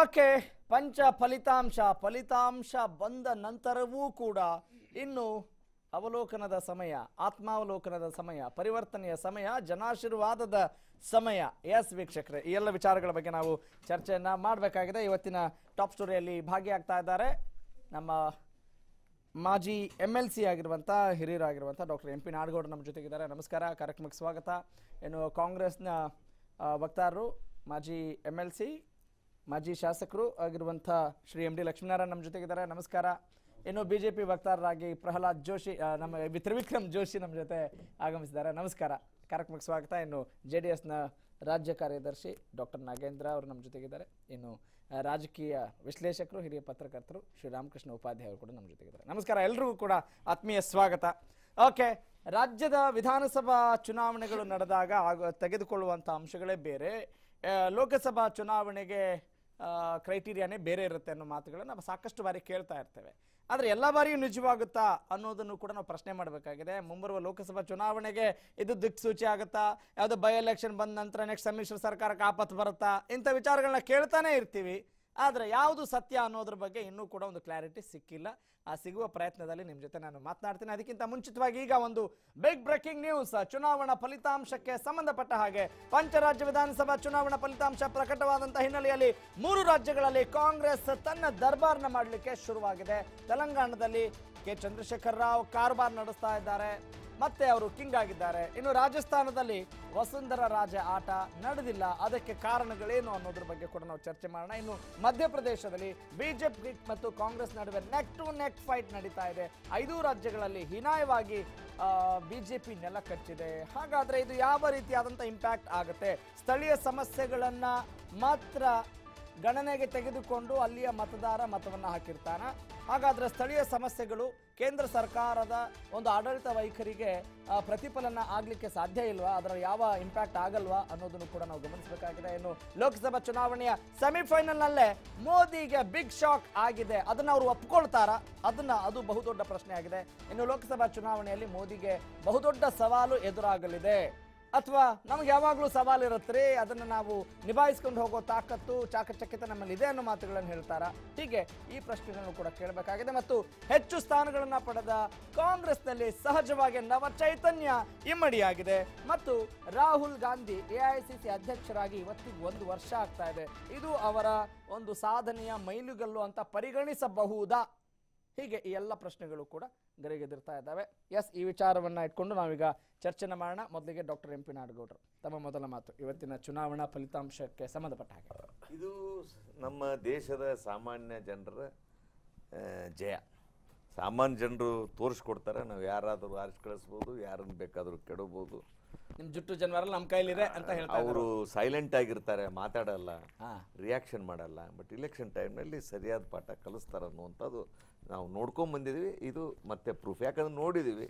Okay ಪಂಚ ಫಲಿತಾಂಶ ಫಲಿತಾಂಶ ಬಂದ ನಂತರವೂ ಕೂಡ ಇನ್ನು ಅವಲೋಕನದ ಸಮಯ ಆತ್ಮಾವಲೋಕನದ ಸಮಯ ಪರಿವರ್ತನೆಯ ಸಮಯ ಜನಾಶೀರ್ವಾದದ ಸಮಯ ಎಸ್ ವೀಕ್ಷಕರೇ ಈ ಎಲ್ಲ ವಿಚಾರಗಳ ಬಗ್ಗೆ ನಾವು ಚರ್ಚೆಯನ್ನು ಮಾಡಬೇಕಾಗಿದೆ ಇವತ್ತಿನ ಟಾಪ್ ಸ್ಟೋರಿಯಲ್ಲಿ ಭಾಗಿಯಾಗ್ತಾ ಇದ್ದಾರೆ ನಮ್ಮ ಮಾಜಿ ಎಮ್ ಎಲ್ ಸಿ ಆಗಿರುವಂಥ ಹಿರಿಯರಾಗಿರುವಂಥ ಡಾಕ್ಟರ್ ಎಂ ಪಿ ನಾಡಗೌಡ ನಮ್ಮ ಜೊತೆಗಿದ್ದಾರೆ ನಮಸ್ಕಾರ ಕಾರ್ಯಕ್ರಮಕ್ಕೆ ಸ್ವಾಗತ ಏನು ಕಾಂಗ್ರೆಸ್ನ ವಕ್ತಾರರು ಮಾಜಿ ಎಮ್ ಎಲ್ ಸಿ ಮಾಜಿ ಶಾಸಕರು ಆಗಿರುವಂಥ ಶ್ರೀ ಎಂ ಡಿ ಲಕ್ಷ್ಮೀನಾರಾಯಣ ನಮ್ಮ ಜೊತೆಗಿದ್ದಾರೆ ನಮಸ್ಕಾರ ಇನ್ನು ಬಿ ಜೆ ಪಿ ವಕ್ತಾರರಾಗಿ ಪ್ರಹ್ಲಾದ್ ಜೋಶಿ ನಮ್ಮ ತ್ರಿವಿಕ್ರಮ್ ಜೋಶಿ ನಮ್ಮ ಜೊತೆ ಆಗಮಿಸಿದ್ದಾರೆ ನಮಸ್ಕಾರ ಕಾರ್ಯಕ್ರಮಕ್ಕೆ ಸ್ವಾಗತ ಇನ್ನು ಜೆ ಡಿ ಎಸ್ನ ರಾಜ್ಯ ಕಾರ್ಯದರ್ಶಿ ಡಾಕ್ಟರ್ ನಾಗೇಂದ್ರ ಅವರು ನಮ್ಮ ಜೊತೆಗಿದ್ದಾರೆ ಇನ್ನು ರಾಜಕೀಯ ವಿಶ್ಲೇಷಕರು ಹಿರಿಯ ಪತ್ರಕರ್ತರು ಶ್ರೀ ರಾಮಕೃಷ್ಣ ಉಪಾಧ್ಯಾಯ ಅವರು ಕೂಡ ನಮ್ಮ ಜೊತೆಗಿದ್ದಾರೆ ನಮಸ್ಕಾರ ಎಲ್ರಿಗೂ ಕೂಡ ಆತ್ಮೀಯ ಸ್ವಾಗತ ಓಕೆ ರಾಜ್ಯದ ವಿಧಾನಸಭಾ ಚುನಾವಣೆಗಳು ನಡೆದಾಗ ಆಗ ತೆಗೆದುಕೊಳ್ಳುವಂಥ ಅಂಶಗಳೇ ಬೇರೆ ಲೋಕಸಭಾ ಚುನಾವಣೆಗೆ ಕ್ರೈಟೀರಿಯಾನೇ ಬೇರೆ ಇರುತ್ತೆ ಅನ್ನೋ ಮಾತುಗಳನ್ನು ನಾವು ಸಾಕಷ್ಟು ಬಾರಿ ಕೇಳ್ತಾ ಇರ್ತೇವೆ ಆದರೆ ಎಲ್ಲ ಬಾರಿಯೂ ನಿಜವಾಗುತ್ತಾ ಅನ್ನೋದನ್ನು ಕೂಡ ನಾವು ಪ್ರಶ್ನೆ ಮಾಡಬೇಕಾಗಿದೆ ಮುಂಬರುವ ಲೋಕಸಭಾ ಚುನಾವಣೆಗೆ ಇದು ದಿಕ್ಸೂಚಿ ಆಗುತ್ತಾ ಯಾವುದೋ ಬೈ ಎಲೆಕ್ಷನ್ ಬಂದ ನಂತರ ನೆಕ್ಸ್ಟ್ ಸಮ್ಮಿಶ್ರ ಸರ್ಕಾರಕ್ಕೆ ಆಪತ್ತು ಬರುತ್ತಾ ಇಂಥ ವಿಚಾರಗಳನ್ನ ಕೇಳ್ತಾನೆ ಇರ್ತೀವಿ ಆದರೆ ಯಾವುದು ಸತ್ಯ ಅನ್ನೋದ್ರ ಬಗ್ಗೆ ಇನ್ನೂ ಕೂಡ ಒಂದು ಕ್ಲಾರಿಟಿ ಸಿಕ್ಕಿಲ್ಲ ಆ ಸಿಗುವ ಪ್ರಯತ್ನದಲ್ಲಿ ನಿಮ್ಮ ಜೊತೆ ನಾನು ಮಾತನಾಡ್ತೀನಿ ಅದಕ್ಕಿಂತ ಮುಂಚಿತವಾಗಿ ಈಗ ಒಂದು ಬಿಗ್ ಬ್ರೇಕಿಂಗ್ ನ್ಯೂಸ್ ಚುನಾವಣಾ ಫಲಿತಾಂಶಕ್ಕೆ ಸಂಬಂಧಪಟ್ಟ ಹಾಗೆ ಪಂಚರಾಜ್ಯ ವಿಧಾನಸಭಾ ಚುನಾವಣಾ ಫಲಿತಾಂಶ ಪ್ರಕಟವಾದಂತಹ ಹಿನ್ನೆಲೆಯಲ್ಲಿ ಮೂರು ರಾಜ್ಯಗಳಲ್ಲಿ ಕಾಂಗ್ರೆಸ್ ತನ್ನ ದರ್ಬಾರ್ನ ಮಾಡಲಿಕ್ಕೆ ಶುರುವಾಗಿದೆ ತೆಲಂಗಾಣದಲ್ಲಿ ಕೆ ಚಂದ್ರಶೇಖರ್ ರಾವ್ ಕಾರ್ಬಾರ್ ನಡೆಸ್ತಾ ಇದ್ದಾರೆ ಮತ್ತೆ ಅವರು ಕಿಂಗ್ ಆಗಿದ್ದಾರೆ ಇನ್ನು ರಾಜಸ್ಥಾನದಲ್ಲಿ ವಸುಂಧರ ರಾಜ ಆಟ ನಡೆದಿಲ್ಲ ಅದಕ್ಕೆ ಕಾರಣಗಳೇನು ಅನ್ನೋದ್ರ ಬಗ್ಗೆ ಕೂಡ ನಾವು ಚರ್ಚೆ ಮಾಡೋಣ ಇನ್ನು ಮಧ್ಯಪ್ರದೇಶದಲ್ಲಿ ಬಿಜೆಪಿ ಮತ್ತು ಕಾಂಗ್ರೆಸ್ ನಡುವೆ ನೆಕ್ ಟು ನೆಕ್ ಫೈಟ್ ನಡೀತಾ ಇದೆ ಐದು ರಾಜ್ಯಗಳಲ್ಲಿ ಹೀನಾಯವಾಗಿ ಬಿಜೆಪಿ ನೆಲ ಕಚ್ಚಿದೆ ಹಾಗಾದರೆ ಇದು ಯಾವ ರೀತಿಯಾದಂಥ ಇಂಪ್ಯಾಕ್ಟ್ ಆಗುತ್ತೆ ಸ್ಥಳೀಯ ಸಮಸ್ಯೆಗಳನ್ನು ಮಾತ್ರ ಗಣನೆಗೆ ತೆಗೆದುಕೊಂಡು ಅಲ್ಲಿಯ ಮತದಾರ ಮತವನ್ನು ಹಾಕಿರ್ತಾನೆ ಹಾಗಾದ್ರೆ ಸ್ಥಳೀಯ ಸಮಸ್ಯೆಗಳು ಕೇಂದ್ರ ಸರ್ಕಾರದ ಒಂದು ಆಡಳಿತ ವೈಖರಿಗೆ ಪ್ರತಿಫಲನ ಆಗಲಿಕ್ಕೆ ಸಾಧ್ಯ ಇಲ್ವಾ ಅದರ ಯಾವ ಇಂಪ್ಯಾಕ್ಟ್ ಆಗಲ್ವಾ ಅನ್ನೋದನ್ನು ಕೂಡ ನಾವು ಗಮನಿಸಬೇಕಾಗಿದೆ ಇನ್ನು ಲೋಕಸಭಾ ಚುನಾವಣೆಯ ಸೆಮಿಫೈನಲ್ನಲ್ಲೇ ಮೋದಿಗೆ ಬಿಗ್ ಶಾಕ್ ಆಗಿದೆ ಅದನ್ನು ಅವರು ಒಪ್ಕೊಳ್ತಾರಾ ಅದನ್ನು ಅದು ಬಹುದೊಡ್ಡ ಪ್ರಶ್ನೆ ಆಗಿದೆ ಇನ್ನು ಲೋಕಸಭಾ ಚುನಾವಣೆಯಲ್ಲಿ ಮೋದಿಗೆ ಬಹುದೊಡ್ಡ ಸವಾಲು ಎದುರಾಗಲಿದೆ ಅಥವಾ ನಮ್ಗೆ ಯಾವಾಗಲೂ ಸವಾಲು ಇರುತ್ತೆ ಅದನ್ನು ನಾವು ನಿಭಾಯಿಸ್ಕೊಂಡು ಹೋಗೋ ತಾಕತ್ತು ಚಾಕಚಕ್ಯತೆ ಇದೆ ಅನ್ನೋ ಮಾತುಗಳನ್ನು ಹೇಳ್ತಾರಾ ಹೀಗೆ ಈ ಪ್ರಶ್ನೆಗಳನ್ನು ಕೂಡ ಕೇಳಬೇಕಾಗಿದೆ ಮತ್ತು ಹೆಚ್ಚು ಸ್ಥಾನಗಳನ್ನು ಪಡೆದ ಕಾಂಗ್ರೆಸ್ನಲ್ಲಿ ಸಹಜವಾಗಿ ನವ ಚೈತನ್ಯ ಇಮ್ಮಡಿಯಾಗಿದೆ ಮತ್ತು ರಾಹುಲ್ ಗಾಂಧಿ ಎಐಸಿಸಿ ಅಧ್ಯಕ್ಷರಾಗಿ ಇವತ್ತಿಗೆ ಒಂದು ವರ್ಷ ಆಗ್ತಾ ಇದೆ ಇದು ಅವರ ಒಂದು ಸಾಧನೆಯ ಮೈಲುಗಲ್ಲು ಅಂತ ಪರಿಗಣಿಸಬಹುದಾ ಹೀಗೆ ಈ ಎಲ್ಲ ಪ್ರಶ್ನೆಗಳು ಕೂಡ ಗರಿಗೆದಿರ್ತಾ ಇದ್ದಾವೆ ಎಸ್ ಈ ವಿಚಾರವನ್ನು ಇಟ್ಕೊಂಡು ನಾವೀಗ ಚರ್ಚೆನ ಮಾಡೋಣ ಮೊದಲಿಗೆ ಡಾಕ್ಟರ್ ಎಂ ಪಿ ನಾಡಗೌಡರು ತಮ್ಮ ಮೊದಲ ಮಾತು ಇವತ್ತಿನ ಚುನಾವಣಾ ಫಲಿತಾಂಶಕ್ಕೆ ಸಂಬಂಧಪಟ್ಟ ಹಾಗೆ ಇದು ನಮ್ಮ ದೇಶದ ಸಾಮಾನ್ಯ ಜನರ ಜಯ ಸಾಮಾನ್ಯ ಜನರು ತೋರಿಸ್ಕೊಡ್ತಾರೆ ನಾವು ಯಾರಾದರೂ ಆರಿಸ್ ಕಳಿಸ್ಬೋದು ಯಾರನ್ನು ಬೇಕಾದರೂ ಕೆಡಬಹುದು ನಿಮ್ಮ ಜುಟ್ಟು ಜನವರಲ್ಲ ನಮ್ಮ ಕೈಲಿದೆ ಅಂತ ಹೇಳಿ ಅವರು ಸೈಲೆಂಟ್ ಆಗಿರ್ತಾರೆ ಮಾತಾಡಲ್ಲ ರಿಯಾಕ್ಷನ್ ಮಾಡಲ್ಲ ಬಟ್ ಇಲೆಕ್ಷನ್ ಟೈಮ್ನಲ್ಲಿ ಸರಿಯಾದ ಪಾಠ ಕಲಿಸ್ತಾರೆ ಅನ್ನುವಂಥದ್ದು ನಾವು ನೋಡ್ಕೊಂಡ್ ಬಂದಿದೀವಿ ಇದು ಮತ್ತೆ ಪ್ರೂಫ್ ಯಾಕಂದ್ರೆ ನೋಡಿದೀವಿ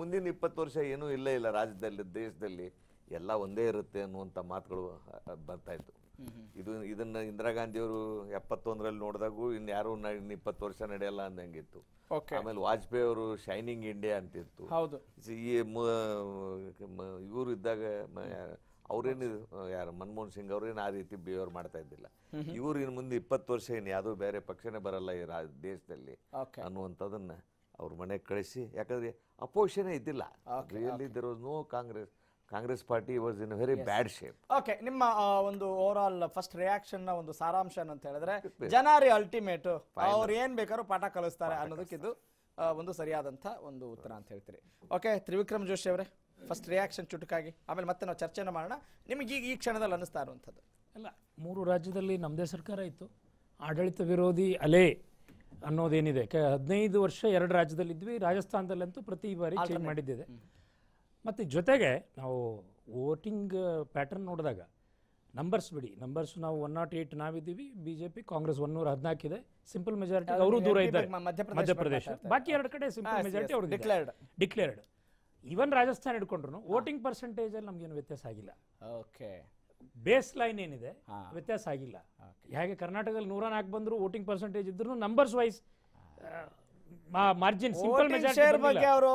ಮುಂದಿನ ಇಪ್ಪತ್ತು ವರ್ಷ ಏನೂ ಇಲ್ಲ ಇಲ್ಲ ರಾಜ್ಯದಲ್ಲಿ ದೇಶದಲ್ಲಿ ಎಲ್ಲ ಒಂದೇ ಇರುತ್ತೆ ಅನ್ನುವಂತ ಮಾತುಗಳು ಬರ್ತಾ ಇತ್ತು ಇದು ಇದನ್ನ ಇಂದಿರಾ ಗಾಂಧಿಯವರು ಎಪ್ಪತ್ತೊಂದರಲ್ಲಿ ನೋಡಿದಾಗ ಇನ್ನು ಯಾರು ಇನ್ನು ಇಪ್ಪತ್ತು ವರ್ಷ ನಡೆಯಲ್ಲ ಅಂದಂಗಿತ್ತು ಆಮೇಲೆ ವಾಜಪೇಯಿ ಅವರು ಶೈನಿಂಗ್ ಇಂಡಿಯಾ ಅಂತಿತ್ತು ಈ ಇವರು ಇದ್ದಾಗ ಅವ್ರೇನು ಯಾರು ಮನಮೋಹನ್ ಸಿಂಗ್ ಅವ್ರೇನು ಆ ರೀತಿ ಬಿಹೇವ್ ಮಾಡ್ತಾ ಇದ್ದಿಲ್ಲ ಇವ್ರು ಇನ್ನು ಮುಂದೆ ಇಪ್ಪತ್ತು ವರ್ಷ ಏನು ಯಾವುದೋ ಬೇರೆ ಪಕ್ಷನೇ ಬರಲ್ಲ ಈ ರಾ ದೇಶದಲ್ಲಿ ಅನ್ನುವಂಥದ್ದನ್ನ ಅವ್ರ ಮನೆಗೆ ಕಳಿಸಿ ಯಾಕಂದ್ರೆ ಅಪೋಷನೇ ಇದ್ದಿಲ್ಲ really was Congress Congress party was in very bad shape okay ನಿಮ್ಮ ಒಂದು ಓವರ್ ಆಲ್ ಫಸ್ಟ್ ರಿಯಾಕ್ಷನ್ ನ ಒಂದು ಸಾರಾಂಶ ಅಂತ ಹೇಳಿದ್ರೆ ಜನಾರಿ ಅಲ್ಟಿಮೇಟ್ ಅವ್ರು ಏನ್ ಬೇಕಾದ್ರೂ ಪಾಠ ಕಲಿಸ್ತಾರೆ ಅನ್ನೋದಕ್ಕಿದು ಒಂದು ಸರಿಯಾದಂತ ಒಂದು ಉತ್ತರ ಅಂತ ಹೇಳ್ತೀರಿ ಓಕೆ ತ್ರಿವಿಕ್ರಮ್ ಜೋಶಿ ಅವರೇ ಫಸ್ಟ್ ರಿಯಾಕ್ಷನ್ ಚುಟುಕಾಗಿ ಆಮೇಲೆ ಮತ್ತೆ ನಾವು ಚರ್ಚೆನ ಮಾಡೋಣ ನಿಮಗೆ ಈಗ ಈ ಕ್ಷಣದಲ್ಲಿ ಅನ್ನಿಸ್ತಾ ಇರುವಂಥದ್ದು ಅಲ್ಲ ಮೂರು ರಾಜ್ಯದಲ್ಲಿ ನಮ್ಮದೇ ಸರ್ಕಾರ ಇತ್ತು ಆಡಳಿತ ವಿರೋಧಿ ಅಲೆ ಅನ್ನೋದೇನಿದೆ ಕ ಹದಿನೈದು ವರ್ಷ ಎರಡು ರಾಜ್ಯದಲ್ಲಿದ್ವಿ ರಾಜಸ್ಥಾನದಲ್ಲಂತೂ ಪ್ರತಿ ಬಾರಿ ಚೇಂಜ್ ಮಾಡಿದ್ದಿದೆ ಮತ್ತು ಜೊತೆಗೆ ನಾವು ವೋಟಿಂಗ್ ಪ್ಯಾಟರ್ನ್ ನೋಡಿದಾಗ ನಂಬರ್ಸ್ ಬಿಡಿ ನಂಬರ್ಸ್ ನಾವು ಒನ್ ನಾಟ್ ಏಯ್ಟ್ ನಾವಿದ್ದೀವಿ ಬಿ ಜೆ ಪಿ ಕಾಂಗ್ರೆಸ್ ಒನ್ನೂರ ಹದಿನಾಲ್ಕಿದೆ ಸಿಂಪಲ್ ಮೆಜಾರಿಟಿ ಅವರು ದೂರ ಇದ್ದಾರೆ ಮಧ್ಯಪ್ರದೇಶ ಬಾಕಿ ಎರಡು ಕಡೆ ಸಿಂಪಲ್ ಮೆಜಾರಿಟಿ ಅವ್ರಿಗೆ ಡಿಕ್ಲೇರ್ಡ್ ಈವನ್ ರಾಜಸ್ಥಾನ ಹಿಡ್ಕೊಂಡ್ರು ವೋಟಿಂಗ್ ಪರ್ಸೆಂಟೇಜ್ ಅಲ್ಲಿ ನಮ್ಗೇನು ವ್ಯತ್ಯಾಸ ಆಗಿಲ್ಲ ಓಕೆ ಬೇಸ್ ಲೈನ್ ಏನಿದೆ ವ್ಯತ್ಯಾಸ ಆಗಿಲ್ಲ ಹೇಗೆ ಕರ್ನಾಟಕದಲ್ಲಿ ನೂರ ನಾಲ್ಕು ಬಂದ್ರು ವೋಟಿಂಗ್ ಪರ್ಸೆಂಟೇಜ್ ಇದ್ರು numbers wise margin simple share ಬಗ್ಗೆ ಅವರು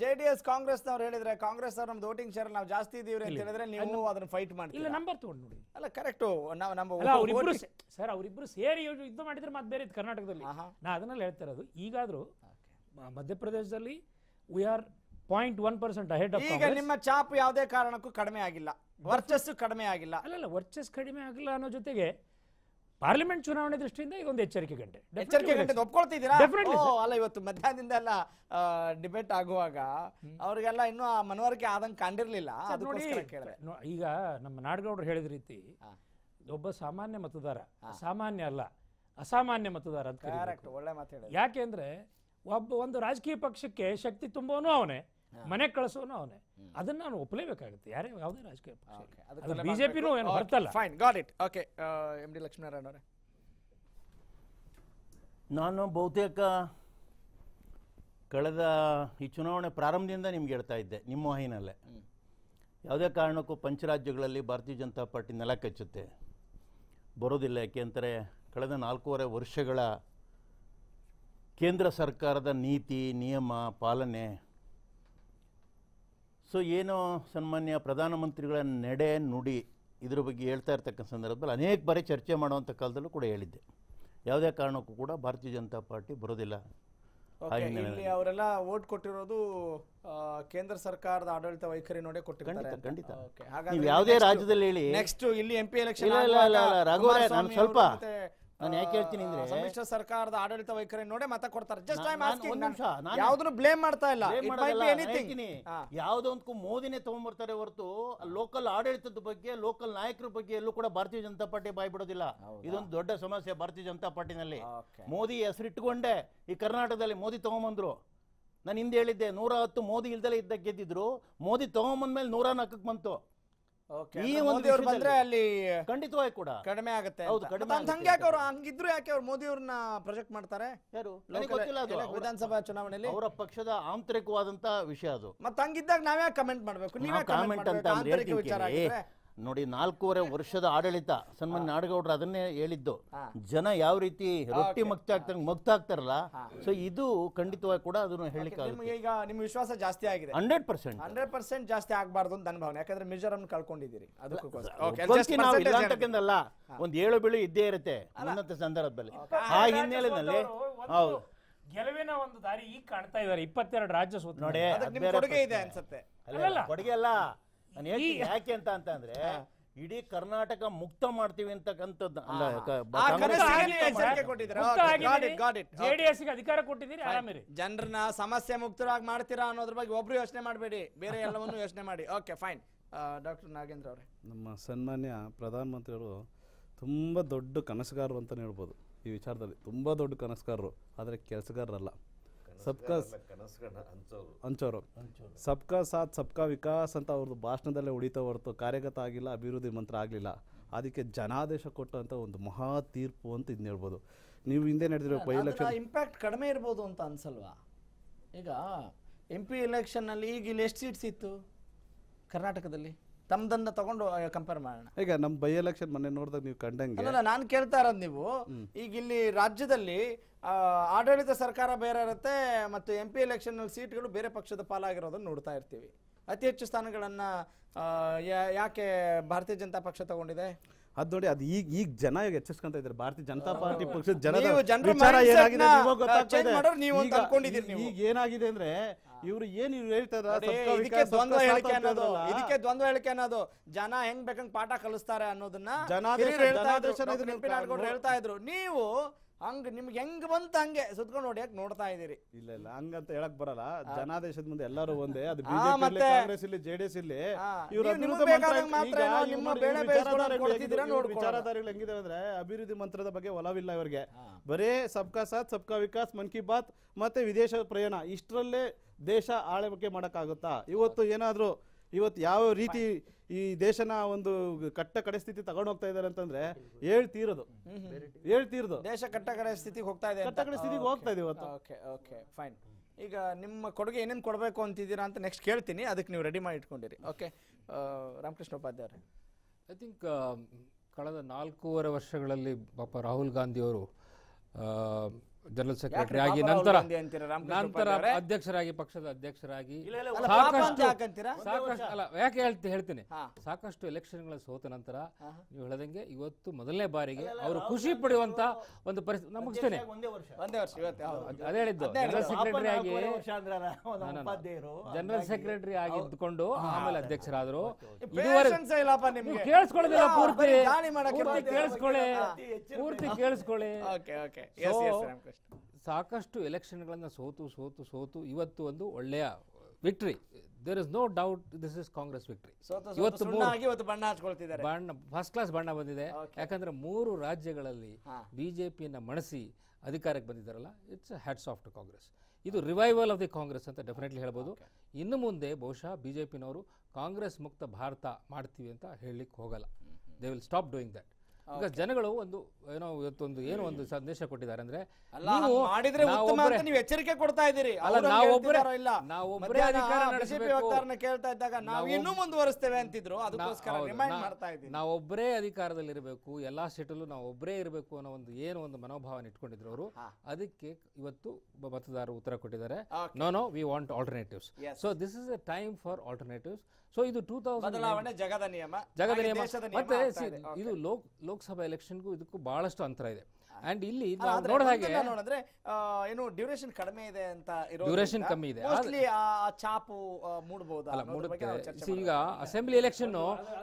ಜೆಡಿಎಸ್ ಕಾಂಗ್ರೆಸ್ ನವರು ಹೇಳಿದ್ರೆ ಕಾಂಗ್ರೆಸ್ ಅವರು ನಮ್ದು ವೋಟಿಂಗ್ ಶೇರ್ ನಾವು ಜಾಸ್ತಿ ಇದೀವ್ರಿ ಅಂತ ಹೇಳಿದ್ರೆ ನೀವು ಅದನ್ನ ಫೈಟ್ ಮಾಡ್ತೀವಿ ಇಲ್ಲ ನಂಬರ್ ತಗೊಂಡು ನೋಡಿ ಅಲ್ಲ ಕರೆಕ್ಟ್ ನಾವು ನಮ್ಮ ಅವರಿಬ್ರು ಸರ್ ಅವರಿಬ್ರು ಸೇರಿ ಯುದ್ಧ ಮಾಡಿದ್ರೆ ಮತ್ತೆ ಬೇರೆ ಕರ್ನಾಟಕದಲ್ಲಿ ನಾ ಅದನ್ನೆಲ್ಲ ಹೇಳ್ತಾರೆ ಅದು ಈಗಾದ್ರೂ ಮಧ್ಯಪ್ರದೇಶದಲ್ಲಿ we are point one percent ahead ಈಗ ನಿಮ್ಮ ಚಾಪ್ ಯಾವುದೇ ಕಾರಣಕ್ಕೂ ಕಡಿಮೆ ಆಗಿಲ್ಲ ವರ್ಚಸ್ಸು ಕಡಿಮೆ ಆಗಿಲ್ಲ ಅಲ್ಲಲ್ಲ ವರ್ಚಸ್ ಕಡಿಮೆ ಆಗಿಲ್ಲ ಅನ್ನೋ ಜೊತೆಗೆ ಪಾರ್ಲಿಮೆಂಟ್ ಚುನಾವಣೆ ದೃಷ್ಟಿಯಿಂದ ಈಗ ಒಂದು ಎಚ್ಚರಿಕೆ ಗಂಟೆ ಎಚ್ಚರಿಕೆ ಗಂಟೆ ಒಪ್ಕೊಳ್ತಿದ್ದೀರಾ ಅಲ್ಲ ಇವತ್ತು ಮಧ್ಯಾಹ್ನದಿಂದ ಎಲ್ಲ ಡಿಬೇಟ್ ಆಗುವಾಗ ಅವರಿಗೆಲ್ಲ ಇನ್ನೂ ಆ ಮನವರಿಕೆ ಆದಂಗೆ ಕಂಡಿರಲಿಲ್ಲ ಈಗ ನಮ್ಮ ನಾಡಗೌಡರು ಹೇಳಿದ ರೀತಿ ಒಬ್ಬ ಸಾಮಾನ್ಯ ಮತದಾರ ಸಾಮಾನ್ಯ ಅಲ್ಲ ಅಸಾಮಾನ್ಯ ಮತದಾರ ಅಂತ ಒಳ್ಳೆ ಮಾತು ಯಾಕೆಂದ್ರೆ ಒಬ್ಬ ಒಂದು ರಾಜಕೀಯ ಪಕ್ಷಕ್ಕೆ ಶಕ್ತಿ ತುಂಬೋನು ಅವನೇ ಮನೆ ಕಳಿಸೋನು ಅವನೇ ಅದನ್ನ ನಾನು ಒಪ್ಪಲೇಬೇಕಾಗುತ್ತೆ ಯಾರೇ ಯಾವುದೇ ರಾಜಕೀಯ ಪಕ್ಷ ಬಿಜೆಪಿನೂ ಏನು ಬರ್ತಲ್ಲ fine got it okay M D Lakshminarayana ಅವರೇ ನಾನು ಬಹುತೇಕ ಕಳೆದ ಈ ಚುನಾವಣೆ ಪ್ರಾರಂಭದಿಂದ ನಿಮ್ಗೆ ಹೇಳ್ತಾ ಇದ್ದೆ ನಿಮ್ಮ ವಾಹಿನಲ್ಲೇ ಯಾವುದೇ ಕಾರಣಕ್ಕೂ ಪಂಚರಾಜ್ಯಗಳಲ್ಲಿ ಭಾರತೀಯ ಜನತಾ ಪಾರ್ಟಿ ನೆಲ ಕಚ್ಚುತ್ತೆ ಬರೋದಿಲ್ಲ ಯಾಕೆಂದರೆ ಕಳೆದ ನಾಲ್ಕೂವರೆ ವರ್ಷಗಳ ಕೇಂದ್ರ ಸರ್ಕಾರದ ನೀತಿ ನಿಯಮ ಪಾಲನೆ ಸೊ ಏನು ಸನ್ಮಾನ್ಯ ಪ್ರಧಾನಮಂತ್ರಿಗಳ ನಡೆ ನುಡಿ ಇದ್ರ ಬಗ್ಗೆ ಹೇಳ್ತಾ ಇರ್ತಕ್ಕಂಥ ಸಂದರ್ಭದಲ್ಲಿ ಅನೇಕ ಬಾರಿ ಚರ್ಚೆ ಮಾಡುವಂಥ ಕಾಲದಲ್ಲೂ ಕೂಡ ಹೇಳಿದ್ದೆ ಯಾವುದೇ ಕಾರಣಕ್ಕೂ ಕೂಡ ಭಾರತೀಯ ಜನತಾ ಪಾರ್ಟಿ ಬರೋದಿಲ್ಲ ಇಲ್ಲಿ ಅವರೆಲ್ಲ ವೋಟ್ ಕೊಟ್ಟಿರೋದು ಕೇಂದ್ರ ಸರ್ಕಾರದ ಆಡಳಿತ ವೈಖರಿ ನೋಡೇ ಕೊಟ್ಟಿದ್ದಾರೆ ಖಂಡಿತ ಯಾವುದೇ ರಾಜ್ಯದಲ್ಲಿ ಹೇಳಿ ನೆಕ್ಸ್ಟ್ ಇಲ್ಲಿ ಎಂ ಪಿ ಎಲೆಕ್ಷನ್ ಸ್ವಲ್ಪ ನಾನು ಯಾಕೆ ಹೇಳ್ತೀನಿ ಅಂದ್ರೆ ಸರ್ಕಾರದ ಆಡಳಿತ ವೈಖರಿ ನೋಡೇ ಮತ ಕೊಡ್ತಾರೆ ಜಸ್ಟ್ ಐ ನಾನು ಯಾವುದನ್ನು ಬ್ಲೇಮ್ ಮಾಡ್ತಾ ಇಲ್ಲ ಮೋದಿನೇ ತಗೊಂಡ್ಬರ್ತಾರೆ ಹೊರತು ಲೋಕಲ್ ಆಡಳಿತದ ಬಗ್ಗೆ ಲೋಕಲ್ ನಾಯಕರ ಬಗ್ಗೆ ಎಲ್ಲೂ ಕೂಡ ಭಾರತೀಯ ಜನತಾ ಪಾರ್ಟಿ ಬಾಯ್ ಬಿಡೋದಿಲ್ಲ ಇದೊಂದು ದೊಡ್ಡ ಸಮಸ್ಯೆ ಭಾರತೀಯ ಜನತಾ ಪಾರ್ಟಿನಲ್ಲಿ ಮೋದಿ ಹೆಸರಿಟ್ಟುಕೊಂಡೆ ಈ ಕರ್ನಾಟಕದಲ್ಲಿ ಮೋದಿ ತಗೊಂಬಂದ್ರು ನಾನು ಹಿಂದೆ ಹೇಳಿದ್ದೆ ನೂರ ಹತ್ತು ಮೋದಿ ಇಲ್ದಲೇ ಇದ್ದಕ್ಕೆ ಗೆದ್ದಿದ್ರು ಮೋದಿ ತಗೊಂಬಂದ್ಮೇಲೆ ನೂರ ನಾಲ್ಕಕ್ಕೆ ಬಂತು ಈ ಒಂದು ಬಂದ್ರೆ ಅಲ್ಲಿ ಖಂಡಿತವಾಗಿ ಕೂಡ ಕಡಿಮೆ ಆಗುತ್ತೆ ಹೌದು ಕಡಿಮೆ ಹಂಗ್ಯಾಕೆ ಅವರು ಹಂಗಿದ್ರು ಯಾಕೆ ಅವ್ರು ಮೋದಿ ಪ್ರೊಜೆಕ್ಟ್ ಮಾಡ್ತಾರೆ ಯಾರು ನನಗೆ ಗೊತ್ತಿಲ್ಲ ಅದು ವಿಧಾನಸಭಾ ಚುನಾವಣೆಯಲ್ಲಿ ಅವರ ಪಕ್ಷದ ಆಂತರಿಕವಾದಂತ ವಿಷಯ ಅದು ಮತ್ತೆ ಹಂಗಿದ್ದಾಗ ನಾವ್ಯಾಕೆ ಕಮೆಂಟ್ ಮಾಡ್ಬೇಕು ನೀವೇ ಕಮೆಂಟ್ ಅಂತ ವಿಚಾರ ನೋಡಿ ನಾಲ್ಕೂವರೆ ವರ್ಷದ ಆಡಳಿತ ಸನ್ಮಾನ್ಯ ನಾಡಗೌಡರು ಅದನ್ನೇ ಹೇಳಿದ್ದು ಜನ ಯಾವ ರೀತಿ ರೊಟ್ಟಿ ಮಗ್ತಾ ಆಗ್ತಾರೆ ಮಗ್ತಾ ಆಗ್ತಾರಲ್ಲ ಸೊ ಇದು ಖಂಡಿತವಾಗಿ ಕೂಡ ಅದನ್ನು ಹೇಳಿಕ್ಕೆ ಈಗ ನಿಮ್ ವಿಶ್ವಾಸ ಜಾಸ್ತಿ ಆಗಿದೆ ಹಂಡ್ರೆಡ್ ಪರ್ಸೆಂಟ್ ಹಂಡ್ರೆಡ್ ಪರ್ಸೆಂಟ್ ಜಾಸ್ತಿ ಆಗಬಾರ್ದು ಅಂತ ನನ್ನ ಭಾವನೆ ಯಾಕಂದ್ರೆ ಮಿಜೋರಾಮ್ ಕಳ್ಕೊಂಡಿದ್ದೀರಿ ಅದಕ್ಕೋಸ್ಕರ ಒಂದ್ ಏಳು ಬೀಳು ಇದ್ದೇ ಇರುತ್ತೆ ಉನ್ನತ ಸಂದರ್ಭದಲ್ಲಿ ಆ ಹಿನ್ನೆಲೆಯಲ್ಲಿ ಹೌದು ಗೆಲುವಿನ ಒಂದು ದಾರಿ ಈಗ ಕಾಣ್ತಾ ಇದ್ದಾರೆ ಇಪ್ಪತ್ತೆರಡು ರಾಜ್ಯ ಸೋತ ನೋಡಿ ಕೊಡುಗೆ ಇದೆ ಅನ್ಸುತ್ತೆ ಕೊಡುಗೆ ಅಲ್ಲ ನಾನು ಯಾಕೆ ಅಂತ ಅಂತಂದ್ರೆ ಇಡೀ ಕರ್ನಾಟಕ ಮುಕ್ತ ಮಾಡ್ತೀವಿ ಅಂತಕ್ಕಂಥದ್ದು ಅಧಿಕಾರ ಕೊಟ್ಟಿದ್ದೀರಿ ಜನರನ್ನ ಸಮಸ್ಯೆ ಮುಕ್ತರಾಗಿ ಮಾಡ್ತೀರಾ ಅನ್ನೋದ್ರ ಬಗ್ಗೆ ಒಬ್ರು ಯೋಚನೆ ಮಾಡಬೇಡಿ ಬೇರೆ ಎಲ್ಲವನ್ನು ಯೋಚನೆ ಮಾಡಿ ಓಕೆ ಫೈನ್ ಡಾಕ್ಟರ್ ನಾಗೇಂದ್ರ ಅವರೇ ನಮ್ಮ ಸನ್ಮಾನ್ಯ ಮಂತ್ರಿಯವರು ತುಂಬಾ ದೊಡ್ಡ ಕನಸುಗಾರರು ಅಂತಾನೆ ಹೇಳ್ಬೋದು ಈ ವಿಚಾರದಲ್ಲಿ ತುಂಬಾ ದೊಡ್ಡ ಕನಸುಗಾರರು ಆದ್ರೆ ಕೆಲಸಗಾರರಲ್ಲ ಸಬ್ಕಾ ಕನಸುಗಳನ್ನ ಹಂಚೋರು ಹಂಚೋರು ಸಬ್ಕಾ ಸಾಥ್ ಸಬ್ಕಾ ವಿಕಾಸ್ ಅಂತ ಅವ್ರದ್ದು ಭಾಷಣದಲ್ಲೇ ಉಳಿತಾ ಹೊರತು ಕಾರ್ಯಗತ ಆಗಿಲ್ಲ ಅಭಿವೃದ್ಧಿ ಮಂತ್ರ ಆಗಲಿಲ್ಲ ಅದಕ್ಕೆ ಜನಾದೇಶ ಕೊಟ್ಟಂತ ಒಂದು ಮಹಾ ತೀರ್ಪು ಅಂತ ಇದನ್ನ ಹೇಳ್ಬೋದು ನೀವು ಹಿಂದೆ ನಡೆದಿರೋ ಬೈ ಎಲೆಕ್ಷನ್ ಇಂಪ್ಯಾಕ್ಟ್ ಕಡಿಮೆ ಇರ್ಬೋದು ಅಂತ ಅನ್ಸಲ್ವಾ ಈಗ ಎಂ ಪಿ ಎಲೆಕ್ಷನ್ನಲ್ಲಿ ಈಗ ಇಲ್ಲಿ ಎಷ್ಟು ಸೀಟ್ಸ್ ಇತ್ತು ಕರ್ನಾಟಕದಲ್ಲಿ ತಮ್ದನ್ನ ತಗೊಂಡು ಕಂಪೇರ್ ಮಾಡೋಣ ಈಗ ನಮ್ಮ ಬೈ ಎಲೆಕ್ಷನ್ ಮೊನ್ನೆ ನೋಡಿದಾಗ ನೀವು ಕಂಡಂಗೆ ನಾನು ಕೇಳ್ತಾ ಇರೋದು ನೀವು ಈಗ ಇಲ್ಲಿ ರಾಜ್ಯದಲ್ಲಿ ಆಡಳಿತ ಸರ್ಕಾರ ಬೇರೆ ಇರುತ್ತೆ ಮತ್ತು ಎಂ ಪಿ ಎಲೆಕ್ಷನ್ ಸೀಟ್ಗಳು ಬೇರೆ ಪಕ್ಷದ ಪಾಲಾಗಿರೋದನ್ನು ನೋಡ್ತಾ ಇರ್ತೀವಿ ಅತಿ ಹೆಚ್ಚು ಸ್ಥಾನಗಳನ್ನು ಯಾಕೆ ಭಾರತೀಯ ಜನತಾ ಪಕ್ಷ ತಗೊಂಡಿದೆ ಅದ್ ನೋಡಿ ಅದು ಈಗ ಈಗ ಜನ ಈಗ ಎಚ್ಚರಿಸ್ಕೊಂತ ಇದ್ದಾರೆ ಭಾರತೀಯ ಜನತಾ ಪಾರ್ಟಿ ಪಕ್ಷದ ಜನರ ಈಗ ಏನಾಗಿದೆ ಅಂದ್ರೆ ಇವ್ರು ಏನ್ ಇವ್ರು ಇದಕ್ಕೆ ದ್ವಂದ್ವ ಹೇಳಿಕೆ ಅನ್ನೋದು ಜನ ಹೆಂಗ್ ಬೇಕಂಗ್ ಪಾಠ ಕಲಿಸ್ತಾರೆ ಅನ್ನೋದನ್ನ ಹೇಳ್ತಾ ಇದ್ರು ನೀವು ಹಂಗೆ ನಿಮ್ಗೆ ಹೆಂಗ್ ಬಂತ ಹಂಗೆ ಸುತ್ಕೊಂಡು ನೋಡಿ ಯಾಕೆ ನೋಡ್ತಾ ಇದ್ದೀರಿ ಇಲ್ಲ ಇಲ್ಲ ಹಂಗಂತ ಹೇಳಕ್ ಬರಲ್ಲ ಜನಾದೇಶದ ಮುಂದೆ ಎಲ್ಲರೂ ಒಂದೇ ಅದು ಕಾಂಗ್ರೆಸ್ ಇಲ್ಲಿ ಜೆಡಿಎಸ್ ಇಲ್ಲಿ ಎಸ್ ಇವ್ರ ನಿಮ್ಮ ಬೇಳೆ ಹೆಂಗಿದೆ- ಅಂದ್ರೆ ಅಭಿವೃದ್ಧಿ ಮಂತ್ರದ ಬಗ್ಗೆ ಒಲವಿಲ್ಲ ಇವರಿಗೆ ಬರೇ ಸಬ್ಕಾ ಸಾಥ್ ಸಬ್ಕಾ ವಿಕಾಸ್ ಮನ್ ಕಿ ಬಾತ್ ಮತ್ತೆ ವಿದೇಶ ಪ್ರಯಾಣ ಇಷ್ಟರಲ್ಲೇ ದೇಶ ಆಳ್ವಿಕೆ ಮಾಡಕ್ಕಾಗುತ್ತಾ ಇವತ್ತು ಏನಾದ್ರೂ ಇವತ್ತು ಯಾವ ರೀತಿ ಈ ದೇಶನ ಒಂದು ಕಟ್ಟ ಕಡೆ ಸ್ಥಿತಿ ತಗೊಂಡು ಹೋಗ್ತಾ ಇದ್ದಾರೆ ಅಂತಂದ್ರೆ ಹೇಳ್ತೀರೋದು ಹೇಳ್ತೀರೋದು ದೇಶ ಕಟ್ಟ ಕಡೆ ಸ್ಥಿತಿಗೆ ಹೋಗ್ತಾ ಇದೆ ಕಟ್ಟ ಕಡೆ ಸ್ಥಿತಿಗೆ ಹೋಗ್ತಾ ಇದೆ ಇವತ್ತು ಓಕೆ ಓಕೆ ಫೈನ್ ಈಗ ನಿಮ್ಮ ಕೊಡುಗೆ ಏನೇನು ಕೊಡಬೇಕು ಅಂತಿದ್ದೀರಾ ಅಂತ ನೆಕ್ಸ್ಟ್ ಕೇಳ್ತೀನಿ ಅದಕ್ಕೆ ನೀವು ರೆಡಿ ಮಾಡಿ ಇಟ್ಕೊಂಡಿರಿ okay Ramakrishna Upadhyaya I think ಕಳೆದ ನಾಲ್ಕೂವರೆ ವರ್ಷಗಳಲ್ಲಿ ಪಾಪ ರಾಹುಲ್ ಗಾಂಧಿಯವರು ಜನರಲ್ ಸೆಕ್ರೆಟರಿ ಆಗಿ ನಂತರ ನಂತರ ಅಧ್ಯಕ್ಷರಾಗಿ ಪಕ್ಷದ ಅಧ್ಯಕ್ಷರಾಗಿ ಸಾಕಷ್ಟು ಸಾಕಷ್ಟು ಅಲ್ಲ ಯಾಕೆ ಹೇಳ್ತೀನಿ ಹೇಳ್ತೀನಿ ಸಾಕಷ್ಟು ಎಲೆಕ್ಷನ್ಗಳ ಸೋತ ನಂತರ ನೀವು ಹೇಳದಂಗೆ ಇವತ್ತು ಮೊದಲನೇ ಬಾರಿಗೆ ಅವರು ಖುಷಿ ಪಡೆಯುವಂತ ಒಂದು ಪರಿಸ್ಥಿತಿ ಮುಗಿಸ್ತೇನೆ ಅದೇ ಹೇಳಿದ್ದು ಜನರಲ್ ಸೆಕ್ರೆಟರಿ ಆಗಿ ಜನರಲ್ ಸೆಕ್ರೆಟರಿ ಆಗಿ ಇದ್ಕೊಂಡು ಆಮೇಲೆ ಅಧ್ಯಕ್ಷರಾದ್ರು ಕೇಳಿಸ್ಕೊಳ್ಳೋದಿಲ್ಲ ಪೂರ್ತಿ ಪೂರ್ತಿ ಕೇಳಿಸ್ಕೊಳ್ಳಿ ಪೂರ್ತಿ ಕೇಳಿಸ್ಕೊಳ್ಳಿ ಸಾಕಷ್ಟು ಸಾಕಷ್ಟು ಎಲೆಕ್ಷನ್ಗಳನ್ನು ಸೋತು ಸೋತು ಸೋತು ಇವತ್ತು ಒಂದು ಒಳ್ಳೆಯ victory there is no doubt this is Congress victory ಇವತ್ತು ಬಣ್ಣ ಬಣ್ಣ ಫಸ್ಟ್ ಕ್ಲಾಸ್ ಬಣ್ಣ ಬಂದಿದೆ ಯಾಕಂದ್ರೆ ಮೂರು ರಾಜ್ಯಗಳಲ್ಲಿ ಬಿಜೆಪಿಯನ್ನ ಮಣಸಿ ಅಧಿಕಾರಕ್ಕೆ ಬಂದಿದ್ದಾರಲ್ಲ it's hats off to Congress ಇದು ರಿವೈವಲ್ ಆಫ್ ದಿ ಕಾಂಗ್ರೆಸ್ ಅಂತ ಡೆಫಿನೆಟ್ಲಿ ಹೇಳ್ಬೋದು ಇನ್ನು ಮುಂದೆ ಬಹುಶಃ ಬಿಜೆಪಿನವರು ಕಾಂಗ್ರೆಸ್ ಮುಕ್ತ ಭಾರತ ಮಾಡ್ತೀವಿ ಅಂತ ಹೇಳಲಿಕ್ಕೆ ಹೋಗಲ್ಲ they will stop doing that ಜನಗಳು ಒಂದು ಏನೋ ಇವತ್ತೊಂದು ಏನೋ ಒಂದು ಸಂದೇಶ ಕೊಟ್ಟಿದ್ದಾರೆ ಅಂದ್ರೆ ಮಾಡಿದ್ರೆ ಉತ್ತಮ ಅಂತ ನೀವು ಎಚ್ಚರಿಕೆ ಕೊಡ್ತಾ ಇದ್ದೀರಿ ಅಲ್ಲ ನಾವೊಬ್ಬರೇ ಇಲ್ಲ ಅಧಿಕಾರ ನಡೆಸಬೇಕು ವಕ್ತಾರನ ಕೇಳ್ತಾ ಇದ್ದಾಗ ನಾವು ಇನ್ನೂ ಮುಂದುವರಿಸ್ತೇವೆ ಅಂತಿದ್ರು ಅದಕ್ಕೋಸ್ಕರ ರಿಮೈಂಡ್ ಮಾಡ್ತಾ ಇದ್ದೀವಿ ನಾವೊಬ್ಬರೇ ಅಧಿಕಾರದಲ್ಲಿ ಇರಬೇಕು ಎಲ್ಲಾ ಸೆಟಲ್ ನಾವು ಒಬ್ಬರೇ ಇರಬೇಕು ಅನ್ನೋ ಒಂದು ಏನೋ ಒಂದು ಮನೋಭಾವನೆ ಇಟ್ಕೊಂಡಿದ್ರು ಅವರು ಅದಕ್ಕೆ ಇವತ್ತು ಮತದಾರರು ಉತ್ತರ ಕೊಟ್ಟಿದ್ದಾರೆ no no we want alternatives so this is a time for alternatives so ಇದು ಟೂ ತೌಸಂಡ್ ಜಗದ ನಿಯಮ ಜಗದ ನಿಯಮ ಮತ್ತೆ ಇದು ಲೋಕ್ ಲೋಕಸಭಾ ಎಲೆಕ್ಷನ್ಗೂ ಇದಕ್ಕೂ ಬಹಳಷ್ಟು ಅಂತರ ಇದೆ ಅಂಡ್ ಇಲ್ಲಿ ಹಾಗೆ ನೋಡಿದ್ರೆ ಏನು ಡ್ಯೂರೇಷನ್ ಕಡಿಮೆ ಇದೆ ಅಂತ ಡ್ಯೂರೇಷನ್ ಕಮ್ಮಿ ಇದೆ ಚಾಪು ಮೂಡಬಹುದು ಈಗ ಅಸೆಂಬ್ಲಿ ಎಲೆಕ್ಷನ್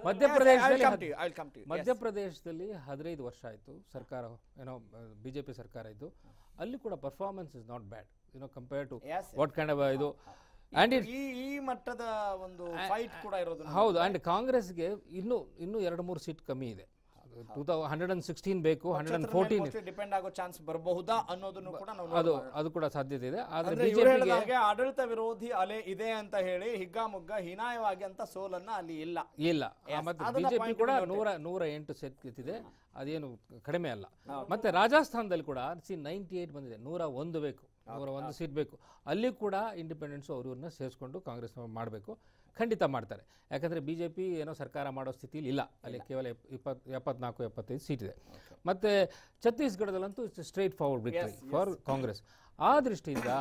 ಮಧ್ಯಪ್ರದೇಶದಲ್ಲಿ ಮಧ್ಯಪ್ರದೇಶದಲ್ಲಿ ಹದಿನೈದು ವರ್ಷ ಆಯ್ತು ಸರ್ಕಾರ ಏನೋ ಬಿಜೆಪಿ ಸರ್ಕಾರ ಇದ್ದು ಅಲ್ಲಿ ಕೂಡ performance is not bad you know compare to what kind of ಇದು ಈ ಈ ಮಟ್ಟದ ಒಂದು ಫೈಟ್ ಕೂಡ ಇರೋದು ಹೌದು ಕಾಂಗ್ರೆಸ್ ಕಾಂಗ್ರೆಸ್ಗೆ ಇನ್ನು ಇನ್ನು ಎರಡು ಮೂರು ಸೀಟ್ ಕಮ್ಮಿ ಇದೆ ಟೂ ಹಂಡ್ರೆಡ್ ಅಂಡ್ ಸಿಕ್ಸ್ಟೀನ್ ಬೇಕು ಹಂಡ್ರೆಡ್ ಅಂಡ್ ಫೋರ್ಟೀನ್ ಡಿಪೆಂಡ್ ಆಗೋ ಚಾನ್ಸ್ ಬರಬಹುದಾ ಅನ್ನೋದನ್ನು ಕೂಡ ನಾವು ಅದು ಅದು ಕೂಡ ಸಾಧ್ಯತೆ ಇದೆ ಆದರೆ ಬಿಜೆಪಿಗೆ ಆಡಳಿತ ವಿರೋಧಿ ಅಲೆ ಇದೆ ಅಂತ ಹೇಳಿ ಹಿಗ್ಗಾಮುಗ್ಗ ಹೀನಾಯವಾಗಿ ಅಂತ ಸೋಲನ್ನ ಅಲ್ಲಿ ಇಲ್ಲ ಇಲ್ಲ ಮತ್ತೆ ಬಿಜೆಪಿ ಕೂಡ ನೂರ ನೂರ ಎಂಟು ಸೆಟ್ ಗೆದ್ದಿದೆ ಅದೇನು ಕಡಿಮೆ ಅಲ್ಲ ಮತ್ತೆ ರಾಜಸ್ಥಾನದಲ್ಲಿ ಕೂಡ ಸಿ ನೈಂಟಿ ಏಟ್ ಬಂದಿದೆ ನೂರ ಒಂದು ಬೇಕು ಅವರ ಒಂದು ಸೀಟ್ ಬೇಕು ಅಲ್ಲಿ ಕೂಡ ಇಂಡಿಪೆಂಡೆನ್ಸು ಅವ್ರನ್ನ ಸೇರಿಸ್ಕೊಂಡು ಕಾಂಗ್ರೆಸ್ ಮಾಡಬೇಕು ಖಂಡಿತ ಮಾಡ್ತಾರೆ ಯಾಕಂದರೆ ಬಿ ಜೆ ಪಿ ಏನೋ ಸರ್ಕಾರ ಮಾಡೋ ಸ್ಥಿತಿಯಲ್ಲಿ ಇಲ್ಲ ಅಲ್ಲಿ ಕೇವಲ ಇಪ್ಪತ್ತು ಎಪ್ಪತ್ನಾಲ್ಕು ಎಪ್ಪತ್ತೈದು ಸೀಟ್ ಇದೆ ಮತ್ತು ಛತ್ತೀಸ್ಗಢದಲ್ಲಂತೂ straightforward victory for Congress ಆ ದೃಷ್ಟಿಯಿಂದ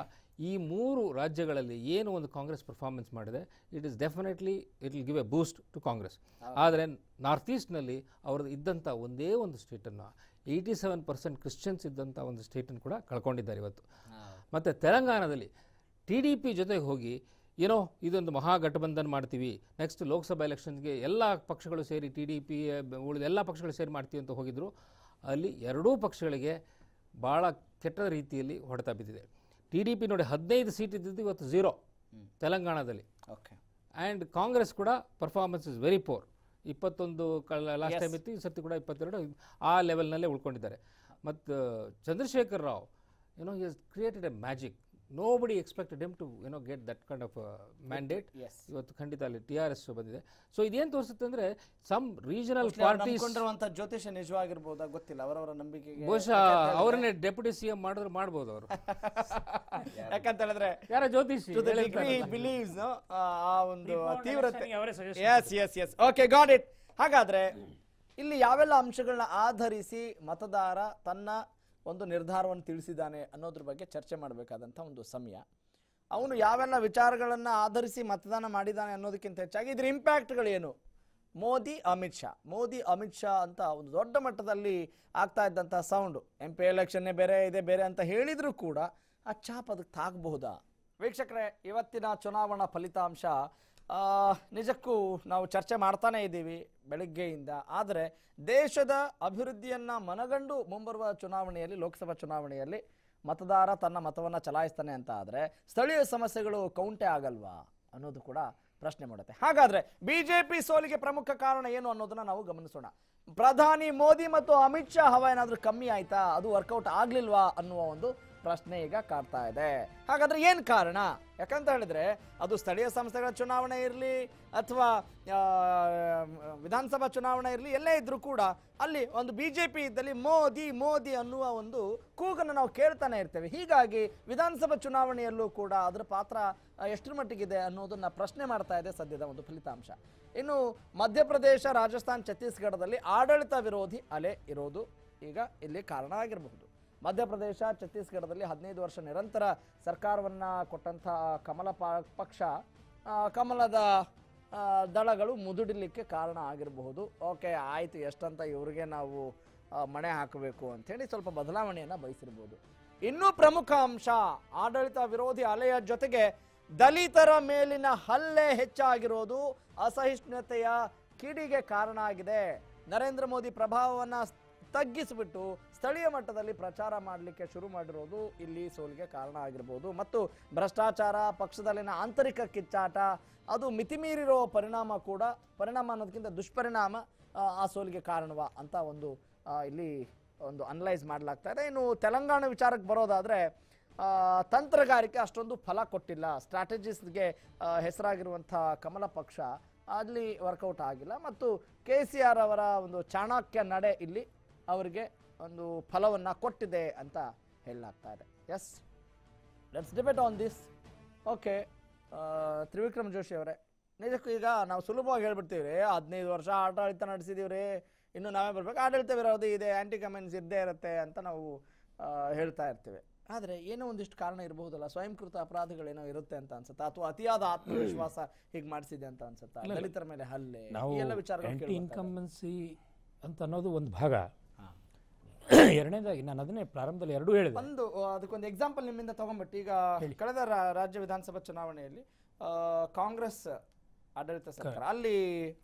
ಈ ಮೂರು ರಾಜ್ಯಗಳಲ್ಲಿ ಏನು ಒಂದು ಕಾಂಗ್ರೆಸ್ ಪರ್ಫಾರ್ಮೆನ್ಸ್ ಮಾಡಿದೆ it is definitely it will give a boost to Congress ಆದರೆ ನಾರ್ತ್ ಈಸ್ಟ್ನಲ್ಲಿ ಅವ್ರದ್ದು ಇದ್ದಂಥ ಒಂದೇ ಒಂದು ಸ್ಟೇಟನ್ನು ಏಯ್ಟಿ ಸೆವೆನ್ ಪರ್ಸೆಂಟ್ ಕ್ರಿಶ್ಚಿಯನ್ಸ್ ಇದ್ದಂಥ ಒಂದು ಸ್ಟೇಟನ್ನು ಕೂಡ ಕಳ್ಕೊಂಡಿದ್ದಾರೆ ಇವತ್ತು ಮತ್ತು ತೆಲಂಗಾಣದಲ್ಲಿ ಟಿ ಡಿ ಪಿ ಜೊತೆಗೆ ಹೋಗಿ ಏನೋ ಇದೊಂದು ಮಹಾಗಠಬಂಧನ್ ಮಾಡ್ತೀವಿ ನೆಕ್ಸ್ಟ್ ಲೋಕಸಭಾ ಎಲೆಕ್ಷನ್ಗೆ ಎಲ್ಲ ಪಕ್ಷಗಳು ಸೇರಿ ಟಿ ಡಿ ಪಿ ಉಳಿದ ಎಲ್ಲ ಪಕ್ಷಗಳು ಸೇರಿ ಮಾಡ್ತೀವಿ ಅಂತ ಹೋಗಿದ್ದರು ಅಲ್ಲಿ ಎರಡೂ ಪಕ್ಷಗಳಿಗೆ ಭಾಳ ಕೆಟ್ಟ ರೀತಿಯಲ್ಲಿ ಹೊಡೆತ ಬಿದ್ದಿದೆ ಟಿ ಡಿ ಪಿ ನೋಡಿ ಹದಿನೈದು ಸೀಟ್ ಇದ್ದಿದ್ದು ಇವತ್ತು ಝೀರೋ ತೆಲಂಗಾಣದಲ್ಲಿ ಓಕೆ ಆ್ಯಂಡ್ ಕಾಂಗ್ರೆಸ್ ಕೂಡ ಪರ್ಫಾರ್ಮೆನ್ಸ್ ಇಸ್ ವೆರಿ ಪೋರ್ ಇಪ್ಪತ್ತೊಂದು ಕ ಲಾಸ್ಟ್ ಟೈಮ್ ಇತ್ತು ಈ ಸರ್ತಿ ಕೂಡ ಇಪ್ಪತ್ತೆರಡು ಆ ಲೆವೆಲ್ನಲ್ಲೇ ಉಳ್ಕೊಂಡಿದ್ದಾರೆ ಮತ್ತು Chandrashekar Rao you know, he has created a magic. Nobody expected him to you get that kind of mandate ಇವತ್ತು ಖಂಡಿತ ಅಲ್ಲಿ ಟಿ ಆರ್ ಎಸ್ ಬಂದಿದೆ ಸೊ ಇದೇನು ತೋರಿಸುತ್ತೆ ಅಂದ್ರೆ ಸಮ್ ರೀಜನಲ್ ಪಾರ್ಟೀಸ್ ಜ್ಯೋತಿಷ ನಿಜವಾಗಿರ್ಬೋದಾ ಗೊತ್ತಿಲ್ಲ ಅವರವರ ನಂಬಿಕೆ ಬಹುಶಃ ಅವರನ್ನೇ ಡೆಪ್ಯೂಟಿ ಸಿ ಎಂ ಮಾಡಿದ್ರೆ ಮಾಡ್ಬೋದು ಅವರು ಯಾಕಂತ ಹೇಳಿದ್ರೆ ಯಾರ ಜ್ಯೋತಿಷಿ ಬಿಲೀವ್ಸ್ ಆ ಒಂದು ತೀವ್ರತೆ yes yes yes okay got it ಹಾಗಾದ್ರೆ ಇಲ್ಲಿ ಯಾವೆಲ್ಲ ಅಂಶಗಳನ್ನ ಆಧರಿಸಿ ಮತದಾರ ತನ್ನ ಒಂದು ನಿರ್ಧಾರವನ್ನು ತಿಳಿಸಿದ್ದಾನೆ ಅನ್ನೋದ್ರ ಬಗ್ಗೆ ಚರ್ಚೆ ಮಾಡಬೇಕಾದಂಥ ಒಂದು ಸಮಯ ಅವನು ಯಾವೆಲ್ಲ ವಿಚಾರಗಳನ್ನು ಆಧರಿಸಿ ಮತದಾನ ಮಾಡಿದ್ದಾನೆ ಅನ್ನೋದಕ್ಕಿಂತ ಹೆಚ್ಚಾಗಿ ಇಂಪ್ಯಾಕ್ಟ್ಗಳು ಏನು ಮೋದಿ ಅಮಿತ್ ಶಾ ಮೋದಿ ಅಮಿತ್ ಶಾ ಅಂತ ಒಂದು ದೊಡ್ಡ ಮಟ್ಟದಲ್ಲಿ ಆಗ್ತಾ ಇದ್ದಂಥ ಸೌಂಡು ಎಂ ಪಿ ಎಲೆಕ್ಷನ್ನೇ ಬೇರೆ ಇದೆ ಬೇರೆ ಅಂತ ಹೇಳಿದರೂ ಕೂಡ ಆ ಚಾಪ್ ಅದಕ್ಕೆ ತಾಗಬಹುದಾ ವೀಕ್ಷಕರೇ ಇವತ್ತಿನ ಚುನಾವಣಾ ಫಲಿತಾಂಶ ನಿಜಕ್ಕೂ ನಾವು ಚರ್ಚೆ ಮಾಡ್ತಾನೇ ಇದ್ದೀವಿ ಬೆಳಗ್ಗೆಯಿಂದ ಆದರೆ ದೇಶದ ಅಭಿವೃದ್ಧಿಯನ್ನು ಮನಗಂಡು ಮುಂಬರುವ ಚುನಾವಣೆಯಲ್ಲಿ ಲೋಕಸಭಾ ಚುನಾವಣೆಯಲ್ಲಿ ಮತದಾರ ತನ್ನ ಮತವನ್ನು ಚಲಾಯಿಸ್ತಾನೆ ಅಂತ ಆದರೆ ಸ್ಥಳೀಯ ಸಮಸ್ಯೆಗಳು ಕೌಂಟೆ ಆಗಲ್ವಾ ಅನ್ನೋದು ಕೂಡ ಪ್ರಶ್ನೆ ಮಾಡುತ್ತೆ ಹಾಗಾದರೆ ಬಿ ಜೆ ಪಿ ಸೋಲಿಗೆ ಪ್ರಮುಖ ಕಾರಣ ಏನು ಅನ್ನೋದನ್ನು ನಾವು ಗಮನಿಸೋಣ ಪ್ರಧಾನಿ ಮೋದಿ ಮತ್ತು ಅಮಿತ್ ಶಾ ಹವ ಏನಾದರೂ ಕಮ್ಮಿ ಆಯಿತಾ ಅದು ವರ್ಕೌಟ್ ಆಗಲಿಲ್ವಾ ಅನ್ನುವ ಒಂದು ಪ್ರಶ್ನೆ ಈಗ ಕಾಡ್ತಾ ಇದೆ ಹಾಗಾದ್ರೆ ಏನು ಕಾರಣ ಯಾಕಂತ ಹೇಳಿದ್ರೆ ಅದು ಸ್ಥಳೀಯ ಸಂಸ್ಥೆಗಳ ಚುನಾವಣೆ ಇರಲಿ ಅಥವಾ ವಿಧಾನಸಭಾ ಚುನಾವಣೆ ಇರಲಿ ಎಲ್ಲೇ ಇದ್ರೂ ಕೂಡ ಅಲ್ಲಿ ಒಂದು ಬಿ ಜೆ ಪಿ ಇದ್ದಲ್ಲಿ ಮೋದಿ ಮೋದಿ ಅನ್ನುವ ಒಂದು ಕೂಗನ್ನು ನಾವು ಕೇಳ್ತಾನೆ ಇರ್ತೇವೆ ಹೀಗಾಗಿ ವಿಧಾನಸಭಾ ಚುನಾವಣೆಯಲ್ಲೂ ಕೂಡ ಅದರ ಪಾತ್ರ ಎಷ್ಟರ ಮಟ್ಟಿಗಿದೆ ಅನ್ನೋದನ್ನು ಪ್ರಶ್ನೆ ಮಾಡ್ತಾ ಇದೆ ಸದ್ಯದ ಒಂದು ಫಲಿತಾಂಶ ಇನ್ನು ಮಧ್ಯಪ್ರದೇಶ ರಾಜಸ್ಥಾನ್ ಛತ್ತೀಸ್ಗಢದಲ್ಲಿ ಆಡಳಿತ ವಿರೋಧಿ ಅಲೆ ಇರೋದು ಈಗ ಇಲ್ಲಿ ಕಾರಣ ಆಗಿರಬಹುದು ಮಧ್ಯಪ್ರದೇಶ ಛತ್ತೀಸ್ಗಢದಲ್ಲಿ ಹದಿನೈದು ವರ್ಷ ನಿರಂತರ ಸರ್ಕಾರವನ್ನು ಕೊಟ್ಟಂಥ ಕಮಲ ಪಕ್ಷ ಕಮಲದ ದಳಗಳು ಮುದುಡಿಲಿಕ್ಕೆ ಕಾರಣ ಆಗಿರಬಹುದು ಓಕೆ ಆಯಿತು ಎಷ್ಟಂತ ಇವರಿಗೆ ನಾವು ಮಣೆ ಹಾಕಬೇಕು ಅಂಥೇಳಿ ಸ್ವಲ್ಪ ಬದಲಾವಣೆಯನ್ನು ಬಯಸಿರ್ಬೋದು ಇನ್ನೂ ಪ್ರಮುಖ ಅಂಶ ಆಡಳಿತ ವಿರೋಧಿ ಅಲೆಯ ಜೊತೆಗೆ ದಲಿತರ ಮೇಲಿನ ಹಲ್ಲೆ ಹೆಚ್ಚಾಗಿರೋದು ಅಸಹಿಷ್ಣುತೆಯ ಕಿಡಿಗೆ ಕಾರಣ ಆಗಿದೆ ನರೇಂದ್ರ ಮೋದಿ ಪ್ರಭಾವವನ್ನು ತಗ್ಗಿಸಿಬಿಟ್ಟು ಸ್ಥಳೀಯ ಮಟ್ಟದಲ್ಲಿ ಪ್ರಚಾರ ಮಾಡಲಿಕ್ಕೆ ಶುರು ಮಾಡಿರೋದು ಇಲ್ಲಿ ಸೋಲಿಗೆ ಕಾರಣ ಆಗಿರ್ಬೋದು ಮತ್ತು ಭ್ರಷ್ಟಾಚಾರ ಪಕ್ಷದಲ್ಲಿನ ಆಂತರಿಕ ಕಿಚ್ಚಾಟ ಅದು ಮಿತಿಮೀರಿರೋ ಪರಿಣಾಮ ಕೂಡ ಪರಿಣಾಮ ಅನ್ನೋದಕ್ಕಿಂತ ದುಷ್ಪರಿಣಾಮ ಆ ಸೋಲಿಗೆ ಕಾರಣವ ಅಂತ ಒಂದು ಇಲ್ಲಿ ಒಂದು ಅನಲೈಸ್ ಮಾಡಲಾಗ್ತಾ ಇದೆ ಇನ್ನು ತೆಲಂಗಾಣ ವಿಚಾರಕ್ಕೆ ಬರೋದಾದರೆ ತಂತ್ರಗಾರಿಕೆ ಅಷ್ಟೊಂದು ಫಲ ಕೊಟ್ಟಿಲ್ಲ ಸ್ಟ್ರಾಟಜಿಸ್ಟ್ಗೆ ಹೆಸರಾಗಿರುವಂಥ ಕಮಲ ಪಕ್ಷ ಅಲ್ಲಿ ವರ್ಕೌಟ್ ಆಗಿಲ್ಲ ಮತ್ತು ಕೆ ಸಿ ಆರ್ ಅವರ ಒಂದು ಚಾಣಾಕ್ಯ ನಡೆ ಇಲ್ಲಿ ಅವರಿಗೆ ಒಂದು ಫಲವನ್ನು ಕೊಟ್ಟಿದೆ ಅಂತ ಹೇಳಲಾಗ್ತಾ ಇದೆ yes let's debate on this okay Trivikram Joshi ಅವರೇ ನಿಜಕ್ಕೂ ಈಗ ನಾವು ಸುಲಭವಾಗಿ ಹೇಳ್ಬಿಡ್ತೀವಿ ರೀ ಹದಿನೈದು ವರ್ಷ ಆಡಳಿತ ನಡೆಸಿದೀವಿ ರೀ ಇನ್ನು ನಾವೇ ಬರ್ಬೇಕು ಆಡಳಿತ ವಿರೋಧಿ ಇದೆ ಆ್ಯಂಟಿ ಕಮೆಂಟ್ಸ್ ಇದ್ದೇ ಇರುತ್ತೆ ಅಂತ ನಾವು ಹೇಳ್ತಾ ಇರ್ತೀವಿ ಆದರೆ ಏನೋ ಒಂದಿಷ್ಟು ಕಾರಣ ಇರಬಹುದಲ್ಲ ಸ್ವಯಂಕೃತ ಅಪರಾಧಗಳೇನೋ ಇರುತ್ತೆ ಅಂತ ಅನ್ಸುತ್ತಾ ಅಥವಾ ಅತಿಯಾದ ಆತ್ಮವಿಶ್ವಾಸ ಹೀಗೆ ಮಾಡಿಸಿದೆ ಅಂತ ಅನ್ಸುತ್ತಾ ದಲಿತರ ಮೇಲೆ ಹಲ್ಲೆ ಎಲ್ಲ ವಿಚಾರ ಅಂತ ಅನ್ನೋದು ಒಂದು ಭಾಗ ಎರಡನೇದಾಗಿ ನಾನು ಅದನ್ನೇ ಪ್ರಾರಂಭದಲ್ಲಿ ಎರಡೂ ಹೇಳಿದೆ ಒಂದು ಅದಕ್ಕೊಂದು ಎಕ್ಸಾಂಪಲ್ ನಿಮ್ಮಿಂದ ತಗೊಂಡ್ಬಿಟ್ಟು ಈಗ ಕಳೆದ ರಾಜ್ಯ ವಿಧಾನಸಭಾ ಚುನಾವಣೆಯಲ್ಲಿ ಕಾಂಗ್ರೆಸ್ ಆಡಳಿತ ಸರ್ಕಾರ ಅಲ್ಲಿ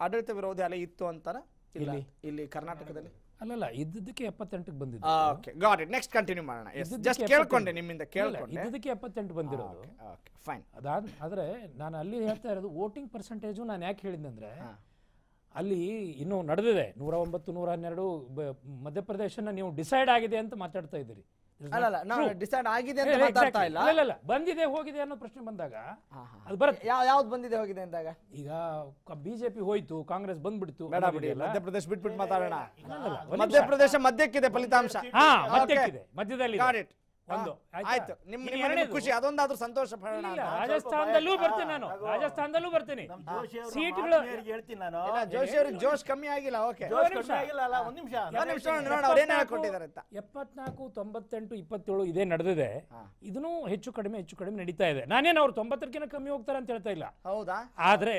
ಆಡಳಿತ ವಿರೋಧಿ ಅಲೆ ಇತ್ತು ಅಂತಾನೆ ಇಲ್ಲಿ ಇಲ್ಲಿ ಕರ್ನಾಟಕದಲ್ಲಿ ಅಲ್ಲಲ್ಲ ಇದ್ದಕ್ಕೆ ಎಪ್ಪತ್ತೆಂಟಕ್ಕೆ ಬಂದಿದ್ದು okay got it next continue ಮಾಡೋಣ ಜಸ್ಟ್ ಕೇಳ್ಕೊಂಡೆ ನಿಮ್ಮಿಂದ ಕೇಳ್ಕೊಂಡೆ ಇದ್ದಕ್ಕೆ ಎಪ್ಪತ್ತೆಂಟು ಬಂದಿರೋದು ಓಕೆ ಫೈನ್ ಅದಾದ ಆದರೆ ನಾನು ಅಲ್ಲಿ ಹೇಳ್ತಾ ಇರೋದು ವೋಟಿಂಗ್ ಪರ್ಸೆಂಟೇಜು ನಾನು ಯಾಕೆ ಹೇಳಿದ್ದೆ ಅಂದರೆ ಅಲ್ಲಿ ಇನ್ನು ನಡೆದಿದೆ ನೂರ ಒಂಬತ್ತು ನೂರ ಹನ್ನೆರಡು ಮಧ್ಯಪ್ರದೇಶನ ನೀವು ಡಿಸೈಡ್ ಆಗಿದೆ ಅಂತ ಮಾತಾಡ್ತಾ ಇದ್ದೀರಿ ಬಂದಿದೆ ಹೋಗಿದೆ ಅನ್ನೋ ಪ್ರಶ್ನೆ ಬಂದಾಗ ಅದು ಬರುತ್ತೆ ಯಾವ್ದು ಬಂದಿದೆ ಹೋಗಿದೆ ಅಂದಾಗ ಈಗ ಬಿಜೆಪಿ ಹೋಯ್ತು ಕಾಂಗ್ರೆಸ್ ಬಂದ್ಬಿಡ್ತು ಮಧ್ಯಪ್ರದೇಶ ಬಿಟ್ಬಿಟ್ಟು ಮಾತಾಡೋಣ ಮಧ್ಯಪ್ರದೇಶ ಮಧ್ಯಕ್ಕಿದೆ ಫಲಿತಾಂಶ ಮಧ್ಯಕ್ಕಿದೆ ಮಧ್ಯದಲ್ಲಿ ಒಂದು ಖುಷಿ ಅದೊಂದಾದ್ರೂ ಸಂತೋಷ ರಾಜಸ್ಥಾನದಲ್ಲೂ ಬರ್ತೇನೆ ನಾನು ರಾಜಸ್ಥಾನದಲ್ಲೂ ಬರ್ತೇನೆ ಸೀಟ್ಗಳು ಹೇಳ್ತೀನಿ ನಾನು ಜೋಶಿ ಅವ್ರಿಗೆ ಜೋಶ್ ಕಮ್ಮಿ ಆಗಿಲ್ಲ ಓಕೆ ನಿಮಿಷ ಒಂದ್ ಅಂತ ಎಪ್ಪತ್ನಾಲ್ಕು ತೊಂಬತ್ತೆಂಟು ಇಪ್ಪತ್ತೇಳು ಇದೇ ನಡೆದಿದೆ ಇದನ್ನು ಹೆಚ್ಚು ಕಡಿಮೆ ಹೆಚ್ಚು ಕಡಿಮೆ ನಡೀತಾ ಇದೆ ನಾನೇನು ಅವ್ರು ತೊಂಬತ್ತಕ್ಕಿಂತ ಕಮ್ಮಿ ಹೋಗ್ತಾರೆ ಅಂತ ಹೇಳ್ತಾ ಇಲ್ಲ ಹೌದಾ ಆದ್ರೆ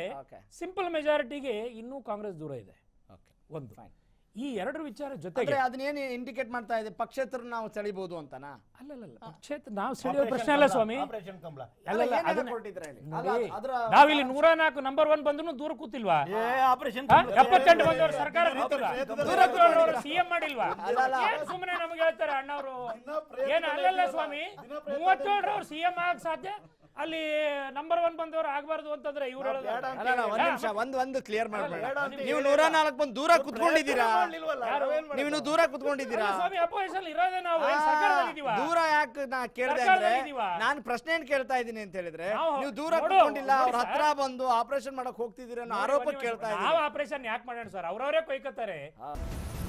ಸಿಂಪಲ್ ಮೆಜಾರಿಟಿಗೆ ಇನ್ನೂ ಕಾಂಗ್ರೆಸ್ ದೂರ ಇದೆ ಒಂದು ಈ ಎರಡರ ವಿಚಾರ ಜೊತೆಗೆ ಅದನ್ನೇನು ಇಂಡಿಕೇಟ್ ಮಾಡ್ತಾ ಇದೆ ಪಕ್ಷೇತರ ನಾವು ಸೆಳಿಬಹುದು ಅಂತನಾ ಅಲ್ಲ ಪಕ್ಷೇತರ ನಾವು ಸೆಳೆಯೋ ಪ್ರಶ್ನೆ ಅಲ್ಲ ಸ್ವಾಮಿ ನಾವಿಲ್ಲಿ ನೂರ ನಾಲ್ಕು ನಂಬರ್ ಒನ್ ಬಂದ್ರು ದೂರ ಕೂತಿಲ್ವಾ ಎಪ್ಪತ್ತೆಂಟು ಬಂದವರು ಸರ್ಕಾರ ಸಿಎಂ ಮಾಡಿಲ್ವಾ ಸುಮ್ಮನೆ ನಮ್ಗೆ ಹೇಳ್ತಾರೆ ಅಣ್ಣವರು ಏನ್ ಅಲ್ಲಲ್ಲ ಸ್ವಾಮಿ ಮೂವತ್ತೇಳರವ್ರು ಸಿಎಂ ಆಗಕ್ ಸಾಧ್ಯ ಅಲ್ಲಿ ನಂಬರ್ ಒನ್ ಬಂದವರು ಆಗಬಾರ್ದು ಅಂತಂದ್ರೆ ಇವ್ರು ಒಂದ್ ನಿಮಿಷ ಒಂದ್ ಒಂದು ಕ್ಲಿಯರ್ ಮಾಡ್ಬೇಡ ನೀವು ನೂರ ನಾಲ್ಕು ಬಂದು ದೂರ ಕುತ್ಕೊಂಡಿದ್ದೀರಾ ನೀವು ದೂರ ಕುತ್ಕೊಂಡಿದ್ದೀರಾ ಇರೋದೇ ನಾವು ದೂರ ಯಾಕೆ ನಾ ಕೇಳಿದೆ ಅಂದ್ರೆ ನಾನು ಪ್ರಶ್ನೆ ಏನ್ ಕೇಳ್ತಾ ಇದ್ದೀನಿ ಅಂತ ಹೇಳಿದ್ರೆ ನೀವು ದೂರ ಕುತ್ಕೊಂಡಿಲ್ಲ ಅವ್ರ ಹತ್ರ ಬಂದು ಆಪರೇಷನ್ ಮಾಡಕ್ ಹೋಗ್ತಿದ್ದೀರಾ ಅನ್ನೋ ಆರೋಪ ಕೇಳ್ತಾ ಇದ್ದೀನಿ ಆಪರೇಷನ್ ಯಾಕೆ ಮಾಡೋಣ ಸರ್ ಅವ್ರವರೇ ಕೊಯ್ಕೋತಾರೆ